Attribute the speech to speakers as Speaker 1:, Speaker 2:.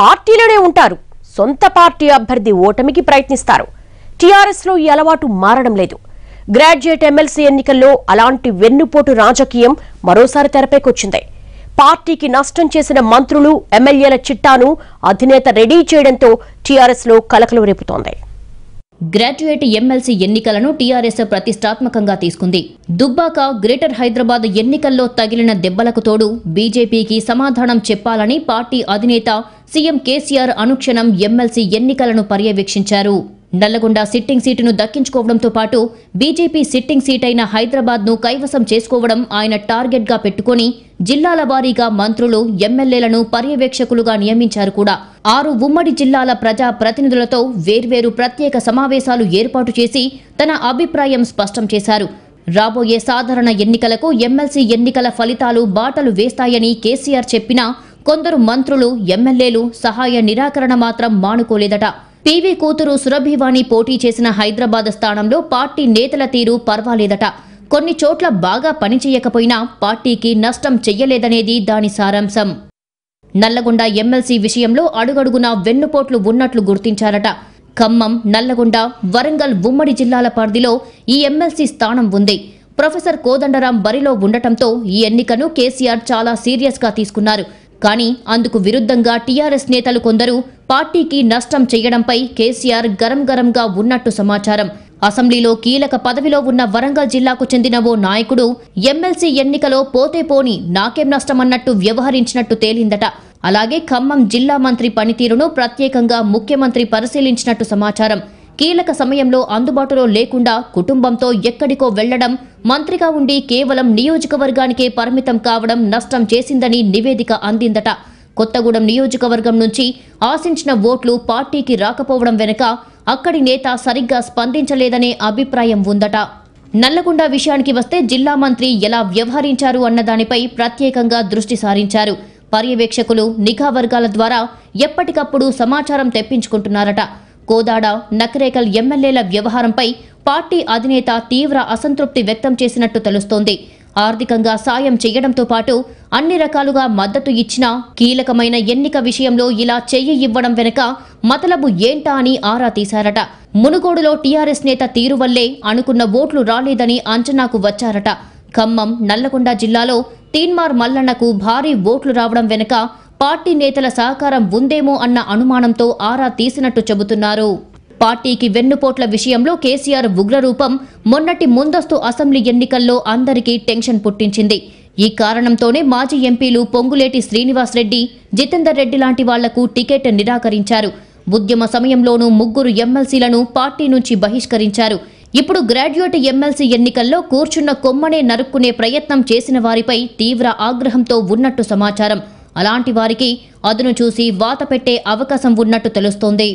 Speaker 1: పార్టీలోనే ఉంటారు సొంత పార్టీ అభ్యర్థి ఓటమికి ప్రయత్నిస్తారు టీఆర్ఎస్లో ఈ అలవాటు మారడం లేదు గ్రాడ్యుయేట్ ఎమ్మెల్సీ ఎన్నికల్లో అలాంటి వెన్నుపోటు రాజకీయం మరోసారి తెరపైకొచ్చింది పార్టీకి నష్టం చేసిన మంత్రులు ఎమ్మెల్యేల చిట్టాను అధినేత రెడీ చేయడంతో టీఆర్ఎస్లో కలకలు రేపుతోంది గ్రాడ్యుయేట్
Speaker 2: ఎమ్మెల్సీ ఎన్నికలను టీఆర్ఎస్ ప్రతిష్టాత్మకంగా తీసుకుంది దుబ్బాక గ్రేటర్ హైదరాబాద్ ఎన్నికల్లో తగిలిన దెబ్బలకు తోడు బీజేపీకి సమాధానం చెప్పాలని పార్టీ అధినేత సీఎం కేసీఆర్ అనుక్షణం ఎమ్మెల్సీ ఎన్నికలను పర్యవేక్షించారు నల్లగొండ సిట్టింగ్ సీటును దక్కించుకోవడంతో పాటు బీజేపీ సిట్టింగ్ సీట్ అయిన హైదరాబాద్ను కైవసం చేసుకోవడం ఆయన టార్గెట్గా పెట్టుకుని జిల్లాల వారీగా మంత్రులు ఎమ్మెల్యేలను పర్యవేక్షకులుగా నియమించారు కూడా ఆరు ఉమ్మడి జిల్లాల ప్రజా ప్రతినిధులతో వేర్వేరు ప్రత్యేక సమావేశాలు ఏర్పాటు చేసి తన అభిప్రాయం స్పష్టం చేశారు రాబోయే సాధారణ ఎన్నికలకు ఎమ్మెల్సీ ఎన్నికల ఫలితాలు బాటలు వేస్తాయని కేసీఆర్ చెప్పినా కొందరు మంత్రులు ఎమ్మెల్యేలు సహాయ నిరాకరణ మాత్రం మానుకోలేదట పీవీ కూతురు సురభివాణి పోటీ చేసిన హైదరాబాద్ స్థానంలో పార్టీ నేతల తీరు పర్వాలేదట కొన్ని చోట్ల బాగా పనిచేయకపోయినా పార్టీకి నష్టం చెయ్యలేదనేది దాని సారాంశం నల్లగొండ ఎమ్మెల్సీ విషయంలో అడుగడుగున వెన్నుపోట్లు ఉన్నట్లు గుర్తించారట ఖమ్మం నల్లగొండ వరంగల్ ఉమ్మడి జిల్లాల పరిధిలో ఈ ఎమ్మెల్సీ స్థానం ఉంది ప్రొఫెసర్ కోదండరాం బరిలో ఉండటంతో ఈ ఎన్నికను కేసీఆర్ చాలా సీరియస్గా తీసుకున్నారు కానీ అందుకు విరుద్ధంగా టీఆర్ఎస్ నేతలు కొందరు పార్టీకి నష్టం చేయడంపై కేసీఆర్ గరం గరంగా ఉన్నట్టు సమాచారం అసెంబ్లీలో కీలక పదవిలో ఉన్న వరంగల్ జిల్లాకు చెందిన ఓ నాయకుడు ఎమ్మెల్సీ ఎన్నికలో పోతే పోని నాకేం నష్టమన్నట్టు వ్యవహరించినట్టు తేలిందట అలాగే ఖమ్మం జిల్లా మంత్రి పనితీరును ప్రత్యేకంగా ముఖ్యమంత్రి పరిశీలించినట్టు సమాచారం కీలక సమయంలో అందుబాటులో లేకుండా కుటుంబంతో ఎక్కడికో వెళ్లడం మంత్రిగా ఉండి కేవలం నియోజకవర్గానికే పరిమితం కావడం నష్టం చేసిందని నివేదిక అందిందట కొత్తగూడెం నియోజకవర్గం నుంచి ఆశించిన ఓట్లు పార్టీకి రాకపోవడం వెనుక అక్కడి నేత సరిగ్గా స్పందించలేదనే అభిప్రాయం ఉందట నల్లగొండ విషయానికి వస్తే జిల్లా మంత్రి ఎలా వ్యవహరించారు అన్నదానిపై ప్రత్యేకంగా దృష్టి సారించారు పర్యవేక్షకులు నిఘా వర్గాల ద్వారా ఎప్పటికప్పుడు సమాచారం తెప్పించుకుంటున్నారట కోదాడ నకరేకల్ ఎమ్మెల్యేల వ్యవహారంపై పార్టీ అధినేత తీవ్ర అసంతృప్తి వ్యక్తం చేసినట్టు తెలుస్తోంది ఆర్థికంగా సాయం చేయడంతో పాటు అన్ని రకాలుగా మద్దతు ఇచ్చినా కీలకమైన ఎన్నిక విషయంలో ఇలా చెయ్యి ఇవ్వడం వెనుక మతలబు ఏంటా అని ఆరా తీశారట మునుగోడులో టీఆర్ఎస్ నేత తీరు వల్లే అనుకున్న ఓట్లు రాలేదని అంచనాకు వచ్చారట ఖమ్మం నల్లగొండ జిల్లాలో తీన్మార్ మల్లన్నకు భారీ ఓట్లు రావడం వెనుక పార్టీ నేతల సహకారం ఉందేమో అన్న అనుమానంతో ఆరా తీసినట్టు చెబుతున్నారు పార్టీకి వెన్నుపోట్ల విషయంలో కేసీఆర్ ఉగ్రరూపం మొన్నటి ముందస్తు అసెంబ్లీ ఎన్నికల్లో అందరికీ టెన్షన్ పుట్టించింది ఈ కారణంతోనే మాజీ ఎంపీలు పొంగులేటి శ్రీనివాస్ రెడ్డి జితేందర్ రెడ్డి లాంటి వాళ్లకు టికెట్ నిరాకరించారు ఉద్యమ సమయంలోనూ ముగ్గురు ఎమ్మెల్సీలను పార్టీ నుంచి బహిష్కరించారు ఇప్పుడు గ్రాడ్యుయేట్ ఎమ్మెల్సీ ఎన్నికల్లో కూర్చున్న కొమ్మనే నరుక్కునే ప్రయత్నం చేసిన వారిపై తీవ్ర ఆగ్రహంతో ఉన్నట్టు సమాచారం అలాంటి వారికి అదును చూసి వాత పెట్టే అవకాశం ఉన్నట్టు తెలుస్తోంది